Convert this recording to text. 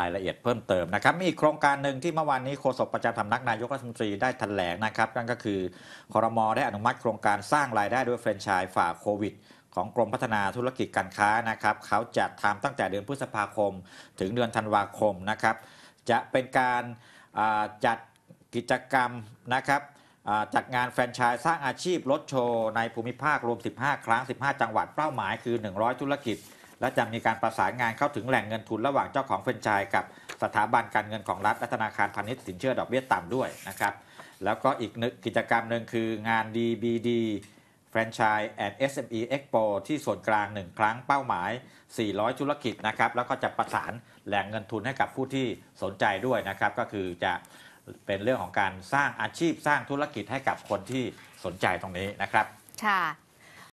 รายละเอียดเพิ่มเติมนะครับ มีโครงการหนึ่งที่เมื่อวานนี้โฆษกประจำสำนักนายกรัฐมนตรีได้แถลงนะครับ นั่นก็คือคอรมอได้อนุมัติโครงการสร้างรายได้ด้วยแฟรนไชส์ฝ่าโควิด ของกรมพัฒนาธุรกิจการค้านะครับเขาจะทำตั้งแต่เดือนพฤษภาคม ถึงเดือนธันวาคมนะครับ จะเป็นการจัดกิจกรรมนะครับจัดงานแฟรนไชส์สร้างอาชีพรถโชว์ในภูมิภาครวม 15 ครั้ง 15 จังหวัดเป้าหมายคือ 100 ธุรกิจและจะมีการประสานงานเข้าถึงแหล่งเงินทุนระหว่างเจ้าของแฟรนไชส์กับสถาบันการเงินของรัฐและธนาคารพาณิชย์สินเชื่อดอกเบี้ยต่ำด้วยนะครับ แล้วก็อีกนึกิจกรรมหนึ่งคืองาน DBD แฟรนไชส์ and SME Expo ที่ส่วนกลาง1ครั้งเป้าหมาย 400 ธุรกิจนะครับ แล้วก็จะประสานแหล่งเงินทุนให้กับผู้ที่สนใจด้วยนะครับก็คือจะเป็นเรื่องของการสร้างอาชีพสร้างธุรกิจให้กับคนที่สนใจตรงนี้นะครับ ค่ะ